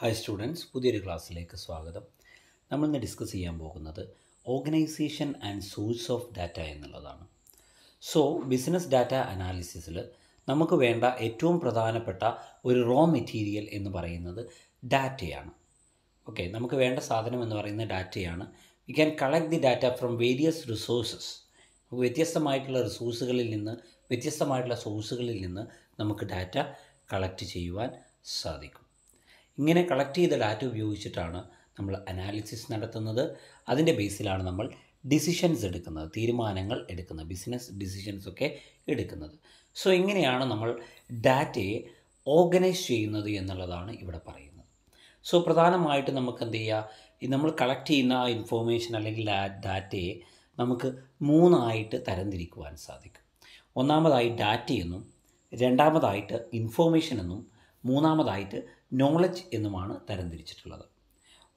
hi students പുതിയൊരു ക്ലാസ്സിലേക്ക് സ്വാഗതം നമ്മളിന്ന് ഡിസ്കസ് ചെയ്യാൻ പോകുന്നത് organisation and source of data എന്നുള്ളതാണ് സോ ബിസിനസ് ഡാറ്റ അനാലിസിസിൽ നമുക്ക് വേണ്ട ഏറ്റവും പ്രധാനപ്പെട്ട ഒരു റോ മെറ്റീരിയൽ എന്ന് പറയുന്നത് ഡാറ്റയാണ് ഓക്കെ നമുക്ക് വേണ്ട സാധനം എന്ന് പറയുന്ന ഡാറ്റയാണ് we can collect the data from various resources വ്യത്യസ്തമായിട്ടുള്ള റിസോഴ്സുകളിൽ നിന്ന് വ്യത്യസ്തമായിട്ടുള്ള സോഴ്സുകളിൽ നിന്ന് നമുക്ക് ഡാറ്റ കളക്ട് ചെയ്യുവാൻ സാധിക്കും ഇങ്ങനെ കളക്ട് ചെയ്ത ഡാറ്റ ഉപയോഗിച്ചിട്ടാണ് നമ്മൾ അനാലിസിസ് നടത്തുന്നത് അതിൻ്റെ ബേസിലാണ് നമ്മൾ ഡിസിഷൻസ് എടുക്കുന്നത് തീരുമാനങ്ങൾ എടുക്കുന്നത് ബിസിനസ് ഡിസിഷൻസ് ഒക്കെ എടുക്കുന്നത് സോ ഇങ്ങനെയാണ് നമ്മൾ ഡാറ്റയെ ഓർഗനൈസ് ചെയ്യുന്നത് എന്നുള്ളതാണ് ഇവിടെ പറയുന്നത് സോ പ്രധാനമായിട്ട് നമുക്ക് എന്ത് ചെയ്യുക നമ്മൾ കളക്ട് ചെയ്യുന്ന ആ ഇൻഫോർമേഷൻ അല്ലെങ്കിൽ ആ ഡാറ്റയെ നമുക്ക് മൂന്നായിട്ട് തരംതിരിക്കുവാൻ സാധിക്കും ഒന്നാമതായി ഡാറ്റയെന്നും രണ്ടാമതായിട്ട് ഇൻഫോർമേഷൻ എന്നും മൂന്നാമതായിട്ട് നോളജ് എന്നുമാണ് തരംതിരിച്ചിട്ടുള്ളത്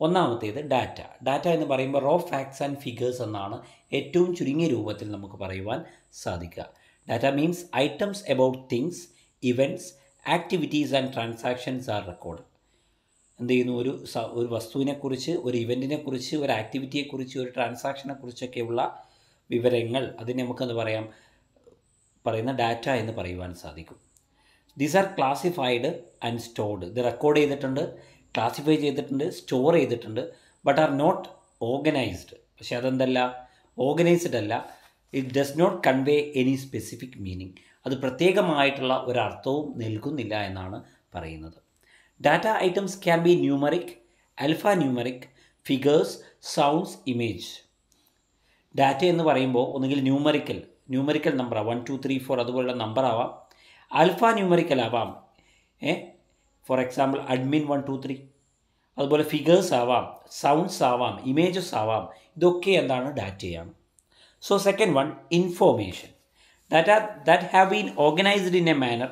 ഒന്നാമത്തേത് ഡാറ്റ ഡാറ്റ എന്ന് പറയുമ്പോൾ റോ ഫാക്ട്സ് ആൻഡ് ഫിഗേഴ്സ് എന്നാണ് ഏറ്റവും ചുരുങ്ങിയ രൂപത്തിൽ നമുക്ക് പറയുവാൻ സാധിക്കുക data means items about things events activities and transactions are record എന്ത് ചെയ്യുന്നു ഒരു ഒരു വസ്തുവിനെക്കുറിച്ച് ഒരു ഇവൻറ്റിനെക്കുറിച്ച് ഒരു ആക്ടിവിറ്റിയെക്കുറിച്ച് ഒരു ട്രാൻസാക്ഷനെക്കുറിച്ചൊക്കെയുള്ള വിവരങ്ങൾ അതിന് നമുക്കെന്ന് പറയാം പറയുന്ന ഡാറ്റ എന്ന് പറയുവാൻ സാധിക്കും these are classified and stored ഇത് റെക്കോർഡ് ചെയ്തിട്ടുണ്ട് ക്ലാസിഫൈ ചെയ്തിട്ടുണ്ട് സ്റ്റോർ ചെയ്തിട്ടുണ്ട് ബട്ട് ആർ നോട്ട് ഓർഗനൈസ്ഡ് പക്ഷെ അതെന്തല്ല ഓർഗനൈസ്ഡ് അല്ല it does not convey any specific meaning അത് പ്രത്യേകമായിട്ടുള്ള ഒരർത്ഥവും നൽകുന്നില്ല എന്നാണ് പറയുന്നത് data items can be numeric alpha numeric figures sounds image data എന്ന് പറയുമ്പോൾ ഒന്നുകിൽ ന്യൂമറിക്കൽ ന്യൂമറിക്കൽ നമ്പറാണ് വൺ ടു ത്രീ ഫോർ അതുപോലുള്ള നമ്പറാവാം ആൽഫ ന്യൂമറിക്കൽ ആവാം a for example admin one two three അതുപോലെ ഫിഗേഴ്സ് ആവാം സൗണ്ട്സ് ആവാം ഇമേജസ് ആവാം ഇതൊക്കെ എന്താണ് ഡാറ്റയാണ് so second one information that are that have been organised in a manner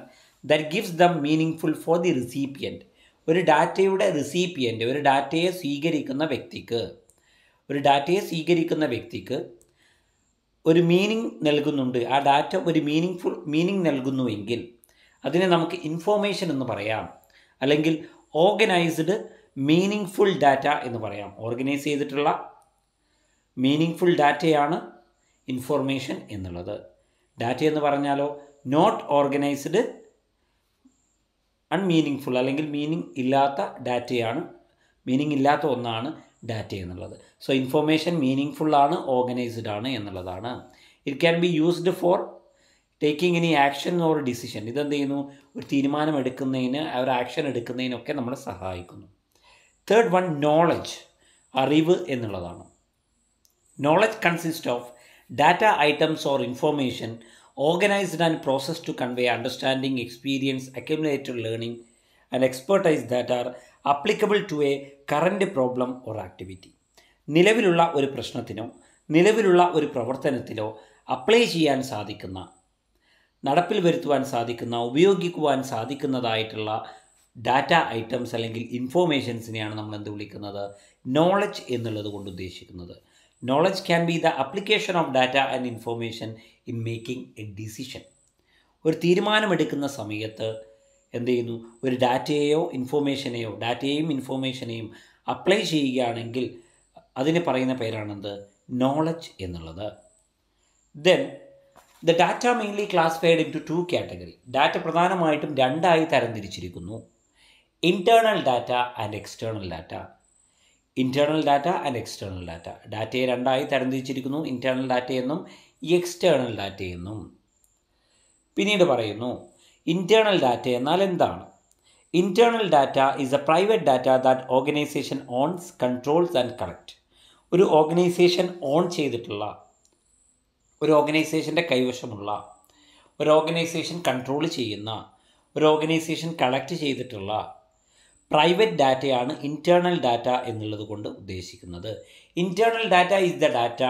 that gives them meaningful for the recipient ഒരു ഡാറ്റയുടെ റിസീപ്പിയൻ്റ് ഒരു ഡാറ്റയെ സ്വീകരിക്കുന്ന വ്യക്തിക്ക് ഒരു ഡാറ്റയെ സ്വീകരിക്കുന്ന വ്യക്തിക്ക് ഒരു മീനിങ് നൽകുന്നുണ്ട് ആ ഡാറ്റ ഒരു മീനിങ് ഫുൾ മീനിങ് നൽകുന്നുവെങ്കിൽ അതിനെ നമുക്ക് ഇൻഫോർമേഷൻ എന്ന് പറയാം അല്ലെങ്കിൽ ഓർഗനൈസ്ഡ് മീനിങ് ഫുൾ ഡാറ്റ എന്ന് പറയാം ഓർഗനൈസ് ചെയ്തിട്ടുള്ള മീനിങ് ഫുൾ ഡാറ്റയാണ് ഇൻഫോർമേഷൻ എന്നുള്ളത് ഡാറ്റ എന്ന് പറഞ്ഞാലോ നോട്ട് ഓർഗനൈസ്ഡ് അൺമീനിങ് ഫുൾ അല്ലെങ്കിൽ മീനിങ് ഇല്ലാത്ത ഡാറ്റയാണ് മീനിങ് ഇല്ലാത്ത ഒന്നാണ് ഡാറ്റ എന്നുള്ളത് സോ ഇൻഫോർമേഷൻ മീനിങ് ഫുള്ളാണ് ഓർഗനൈസ്ഡ് ആണ് എന്നുള്ളതാണ് it can be used for taking any action or decision ഇതെന്ത് ചെയ്യുന്നു ഒരു തീരുമാനം എടുക്കുന്നതിന് ഒരു ആക്ഷൻ എടുക്കുന്നതിനൊക്കെ നമ്മളെ സഹായിക്കുന്നു തേർഡ് വൺ നോളജ് അറിവ് എന്നുള്ളതാണ് knowledge consist of data items or information organised and process to convey understanding experience accumulated learning and expertise that are applicable to a current problem or activity നിലവിലുള്ള ഒരു പ്രശ്നത്തിനോ നിലവിലുള്ള ഒരു പ്രവർത്തനത്തിലോ apply ചെയ്യാൻ സാധിക്കുന്ന നടപ്പിൽ വരുത്തുവാൻ സാധിക്കുന്ന ഉപയോഗിക്കുവാൻ സാധിക്കുന്നതായിട്ടുള്ള ഡാറ്റ ഐറ്റംസ് അല്ലെങ്കിൽ ഇൻഫോർമേഷൻസിനെയാണ് നമ്മൾ എന്ത് വിളിക്കുന്നത് നോളജ് എന്നുള്ളത് കൊണ്ട് ഉദ്ദേശിക്കുന്നത് knowledge can be the application of data and information in making a decision ഒരു തീരുമാനമെടുക്കുന്ന സമയത്ത് എന്ത് ചെയ്യുന്നു ഒരു ഡാറ്റയെയോ ഇൻഫോർമേഷനെയോ ഡാറ്റയെയും ഇൻഫോർമേഷനെയും അപ്ലൈ ചെയ്യുകയാണെങ്കിൽ അതിന് പറയുന്ന പേരാണെന്ത് നോളജ് എന്നുള്ളത് then the data mainly classified into two category data പ്രധാനമായിട്ടും രണ്ടായി തരംതിരിച്ചിരിക്കുന്നു internal data and external data internal data and external data ഡാറ്റയെ രണ്ടായി തരംതിരിച്ചിരിക്കുന്നു ഇൻറ്റേർണൽ ഡാറ്റയെന്നും എന്നും എക്സ്റ്റേണൽ ഡാറ്റ പിന്നീട് പറയുന്നു ഇൻറ്റേർണൽ ഡാറ്റ എന്നാൽ എന്താണ് internal data is a private data that organisation owns controls and collect ഒരു ഓർഗനൈസേഷൻ ഓൺ ചെയ്തിട്ടുള്ള ഒരു ഓർഗനൈസേഷൻ്റെ കൈവശമുള്ള ഒരു ഓർഗനൈസേഷൻ കൺട്രോൾ ചെയ്യുന്ന ഒരു ഓർഗനൈസേഷൻ കളക്ട് ചെയ്തിട്ടുള്ള പ്രൈവറ്റ് ഡാറ്റയാണ് ഇൻറ്റേർണൽ ഡാറ്റ എന്നുള്ളത് കൊണ്ട് ഉദ്ദേശിക്കുന്നത് internal data is the data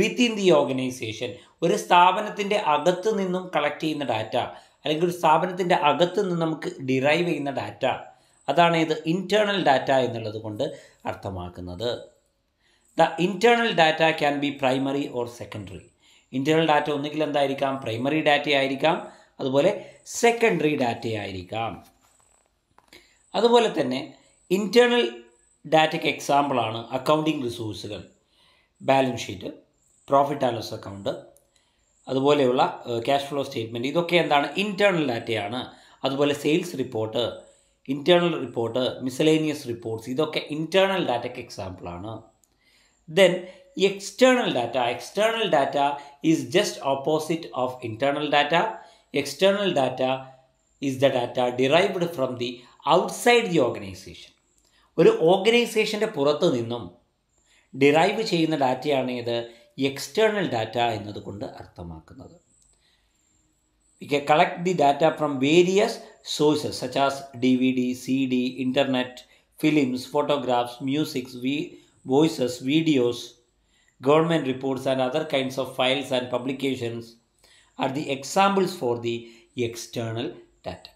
within the organisation ഒരു സ്ഥാപനത്തിൻ്റെ അകത്ത് നിന്നും കളക്ട് ചെയ്യുന്ന ഡാറ്റ അല്ലെങ്കിൽ ഒരു സ്ഥാപനത്തിൻ്റെ അകത്ത് നിന്ന് നമുക്ക് ഡിറൈവ് ചെയ്യുന്ന ഡാറ്റ അതാണ് ഇത് ഇൻറ്റേർണൽ ഡാറ്റ എന്നുള്ളത് കൊണ്ട് അർത്ഥമാക്കുന്നത് the internal data can be primary or secondary internal data ഒന്നുകിൽ എന്തായിരിക്കാം പ്രൈമറി ഡാറ്റ ആയിരിക്കാം അതുപോലെ സെക്കൻഡറി ഡാറ്റ ആയിരിക്കാം അതുപോലെ തന്നെ ഇൻറ്റേണൽ ഡാറ്റയ്ക്ക് എക്സാമ്പിളാണ് അക്കൗണ്ടിങ് റിസോഴ്സുകൾ balance sheet profit and loss account അതുപോലെയുള്ള ക്യാഷ് ഫ്ലോ സ്റ്റേറ്റ്മെൻറ്റ് ഇതൊക്കെ എന്താണ് ഇൻറ്റേണൽ ഡാറ്റയാണ് അതുപോലെ sales report internal report miscellaneous reports ഇതൊക്കെ ഇൻറ്റേർണൽ ഡാറ്റയ്ക്ക് എക്സാമ്പിളാണ് then external data external data is just opposite of internal data external data is the data derived from the outside the organisation ഒരു ഓർഗനൈസേഷൻ്റെ പുറത്ത് നിന്നും ഡിറൈവ് ചെയ്യുന്ന ഡാറ്റയാണ് ഇത് എക്സ്റ്റേണൽ ഡാറ്റ എന്നതുകൊണ്ട് അർത്ഥമാക്കുന്നത് we can collect the data from various sources such as D V D C D internet films photographs musics we voices videos government reports and other kinds of files and publications are the examples for the external data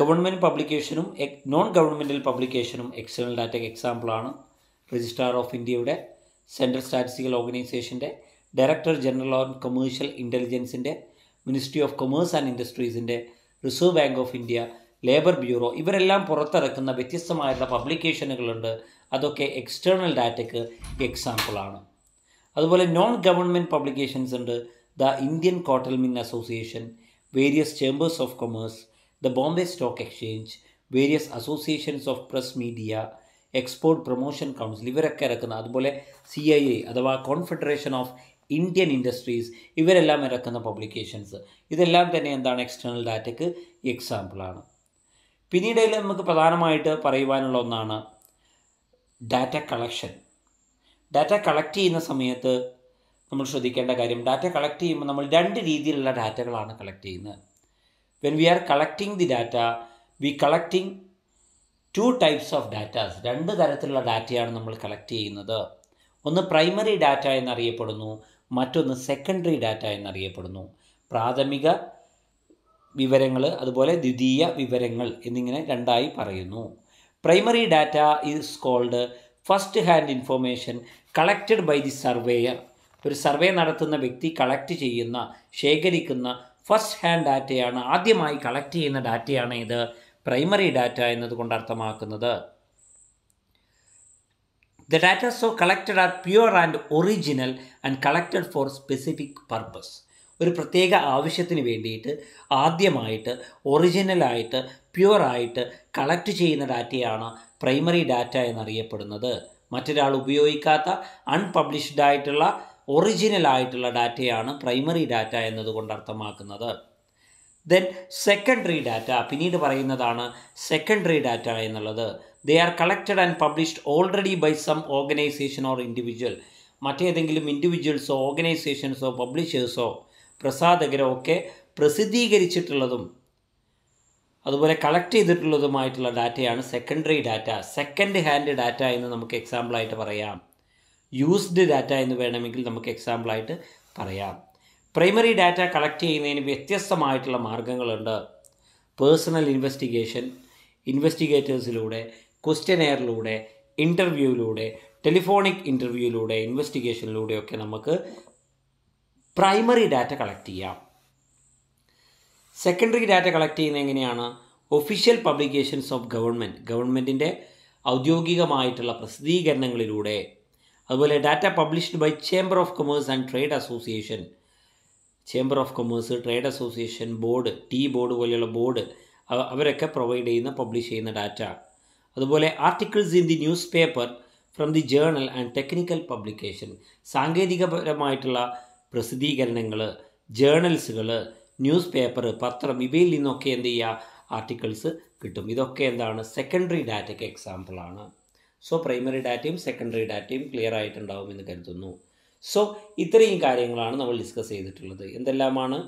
government പബ്ലിക്കേഷനും non governmental പബ്ലിക്കേഷനും external data എക്സാമ്പിളാണ് registrar of ഇന്ത്യയുടെ central statistical ഓർഗനൈസേഷൻ്റെ director general on commercial ഇൻ്റലിജൻസിൻ്റെ ministry of commerce and ഇൻഡസ്ട്രീസിൻ്റെ reserve bank of India labour bureau ഇവരെല്ലാം പുറത്തിറക്കുന്ന വ്യത്യസ്തമായിട്ടുള്ള പബ്ലിക്കേഷനുകളുണ്ട് അതൊക്കെ എക്സ്റ്റേണൽ ഡാറ്റയ്ക്ക് എക്സാമ്പിളാണ് അതുപോലെ നോൺ ഗവൺമെൻറ് പബ്ലിക്കേഷൻസ് ഉണ്ട് the Indian cotton mill association various chambers of commerce the Bombay stock exchange various associations of press media export promotion council ഇവരൊക്കെ ഇറക്കുന്ന അതുപോലെ സി ഐ എ അഥവാ കോൺഫെഡറേഷൻ ഓഫ് ഇന്ത്യൻ ഇൻഡസ്ട്രീസ് ഇവരെല്ലാം ഇറക്കുന്ന പബ്ലിക്കേഷൻസ് ഇതെല്ലാം തന്നെ എന്താണ് എക്സ്റ്റേണൽ ഡാറ്റയ്ക്ക് എക്സാമ്പിളാണ് പിന്നീട് നമുക്ക് പ്രധാനമായിട്ട് പറയുവാനുള്ള ഒന്നാണ് ഡാറ്റ കളക്ഷൻ ഡാറ്റ കളക്ട് ചെയ്യുന്ന സമയത്ത് നമ്മൾ ശ്രദ്ധിക്കേണ്ട കാര്യം ഡാറ്റ കളക്ട് ചെയ്യുമ്പോൾ നമ്മൾ രണ്ട് രീതിയിലുള്ള ഡാറ്റകളാണ് കളക്ട് ചെയ്യുന്നത് when we are collecting the data we collecting two types of datas രണ്ട് തരത്തിലുള്ള ഡാറ്റയാണ് നമ്മൾ കളക്ട് ചെയ്യുന്നത് ഒന്ന് പ്രൈമറി ഡാറ്റ എന്നറിയപ്പെടുന്നു മറ്റൊന്ന് സെക്കൻഡറി ഡാറ്റ എന്നറിയപ്പെടുന്നു പ്രാഥമിക വിവരങ്ങൾ അതുപോലെ ദ്വിതീയ വിവരങ്ങൾ എന്നിങ്ങനെ രണ്ടായി പറയുന്നു primary data is called first hand information collected by the surveyor ഒരു സർവേ നടത്തുന്ന വ്യക്തി കളക്ട് ചെയ്യുന്ന ശേഖരിക്കുന്ന ഫസ്റ്റ് ഹാൻഡ് ഡാറ്റയാണ് ആദ്യമായി കളക്ട് ചെയ്യുന്ന ഡാറ്റയാണ് ഇത് പ്രൈമറി ഡാറ്റ എന്നതുകൊണ്ട് അർത്ഥമാക്കുന്നത് the data so collected are pure and original and collected for specific purpose ഒരു പ്രത്യേക ആവശ്യത്തിന് വേണ്ടിയിട്ട് ആദ്യമായിട്ട് ഒറിജിനലായിട്ട് പ്യുവറായിട്ട് കളക്ട് ചെയ്യുന്ന ഡാറ്റയാണ് പ്രൈമറി ഡാറ്റ എന്നറിയപ്പെടുന്നത് മറ്റൊരാൾ ഉപയോഗിക്കാത്ത അൺപബ്ലിഷ്ഡ് ആയിട്ടുള്ള ഒറിജിനൽ ആയിട്ടുള്ള ഡാറ്റയാണ് പ്രൈമറി ഡാറ്റ എന്നതുകൊണ്ട് അർത്ഥമാക്കുന്നത് ദെൻ സെക്കൻഡറി ഡാറ്റ പിന്നീട് പറയുന്നതാണ് സെക്കൻഡറി ഡാറ്റ എന്നുള്ളത് they are collected and published already by some organization or individual മറ്റേതെങ്കിലും ഇൻഡിവിജ്വൽസോ ഓർഗനൈസേഷൻസോ പബ്ലിഷേഴ്സോ പ്രസാധകരും ഒക്കെ പ്രസിദ്ധീകരിച്ചിട്ടുള്ളതും അതുപോലെ കളക്ട് ചെയ്തിട്ടുള്ളതുമായിട്ടുള്ള ഡാറ്റയാണ് secondary data second hand data എന്ന് നമുക്ക് എക്സാമ്പിളായിട്ട് പറയാം യൂസ്ഡ് ഡാറ്റ എന്ന് വേണമെങ്കിൽ നമുക്ക് എക്സാമ്പിളായിട്ട് പറയാം പ്രൈമറി ഡാറ്റ കളക്ട് ചെയ്യുന്നതിന് വ്യത്യസ്തമായിട്ടുള്ള മാർഗങ്ങളുണ്ട് പേഴ്സണൽ ഇൻവെസ്റ്റിഗേഷൻ ഇൻവെസ്റ്റിഗേറ്റേഴ്സിലൂടെ ക്വസ്റ്റ്യനെയറിലൂടെ ഇൻ്റർവ്യൂവിലൂടെ ടെലിഫോണിക് ഇൻ്റർവ്യൂവിലൂടെ ഇൻവെസ്റ്റിഗേഷനിലൂടെയൊക്കെ നമുക്ക് പ്രൈമറി ഡാറ്റ കളക്ട് ചെയ്യാം സെക്കൻഡറി ഡാറ്റ കളക്ട് ചെയ്യുന്നത് എങ്ങനെയാണ് ഒഫീഷ്യൽ പബ്ലിക്കേഷൻസ് ഓഫ് ഗവൺമെൻറ് ഗവൺമെൻറ്റിൻ്റെ ഔദ്യോഗികമായിട്ടുള്ള പ്രസിദ്ധീകരണങ്ങളിലൂടെ അതുപോലെ data published by chamber of commerce and trade association chamber of commerce trade association board tea board പോലെയുള്ള ബോർഡ് അവരൊക്കെ പ്രൊവൈഡ് ചെയ്യുന്ന പബ്ലിഷ് ചെയ്യുന്ന ഡാറ്റ അതുപോലെ articles in the newspaper from the journal and technical publication സാങ്കേതികപരമായിട്ടുള്ള പ്രസിദ്ധീകരണങ്ങൾ ജേണൽസുകൾ news paper പത്രം ഇവയിൽ നിന്നൊക്കെ എന്ത് ചെയ്യുക ആർട്ടിക്കിൾസ് കിട്ടും ഇതൊക്കെ എന്താണ് സെക്കൻഡറി ഡാറ്റയ്ക്ക് എക്സാമ്പിളാണ് സോ പ്രൈമറി ഡാറ്റയും സെക്കൻഡറി ഡാറ്റയും ക്ലിയർ ആയിട്ടുണ്ടാവും എന്ന് കരുതുന്നു സോ ഇത്രയും കാര്യങ്ങളാണ് നമ്മൾ ഡിസ്കസ് ചെയ്തിട്ടുള്ളത് എന്തെല്ലാമാണ്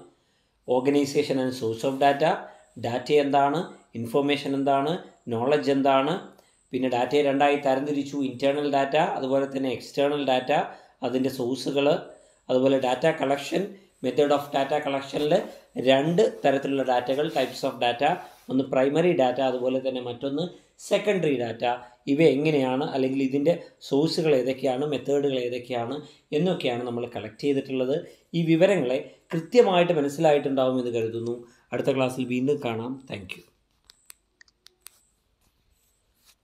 organization and source of data data എന്താണ് ഇൻഫോർമേഷൻ എന്താണ് നോളജ് എന്താണ് പിന്നെ ഡാറ്റയെ രണ്ടായി തരംതിരിച്ചു ഇൻറ്റേർണൽ ഡാറ്റ അതുപോലെ തന്നെ എക്സ്റ്റേണൽ ഡാറ്റ അതിൻ്റെ സോഴ്സുകൾ അതുപോലെ data collection method of data കളക്ഷനിൽ രണ്ട് തരത്തിലുള്ള ഡാറ്റകൾ ടൈപ്സ് ഓഫ് ഡാറ്റ ഒന്ന് പ്രൈമറി ഡാറ്റ അതുപോലെ തന്നെ മറ്റൊന്ന് സെക്കൻഡറി ഡാറ്റ ഇവ എങ്ങനെയാണ് അല്ലെങ്കിൽ ഇതിൻ്റെ സോഴ്സുകൾ ഏതൊക്കെയാണ് മെത്തേഡുകൾ ഏതൊക്കെയാണ് എന്നൊക്കെയാണ് നമ്മൾ കളക്ട് ചെയ്തിട്ടുള്ളത് ഈ വിവരങ്ങളെ കൃത്യമായിട്ട് മനസ്സിലായിട്ടുണ്ടാവും എന്ന് കരുതുന്നു അടുത്ത ക്ലാസ്സിൽ വീണ്ടും കാണാം താങ്ക്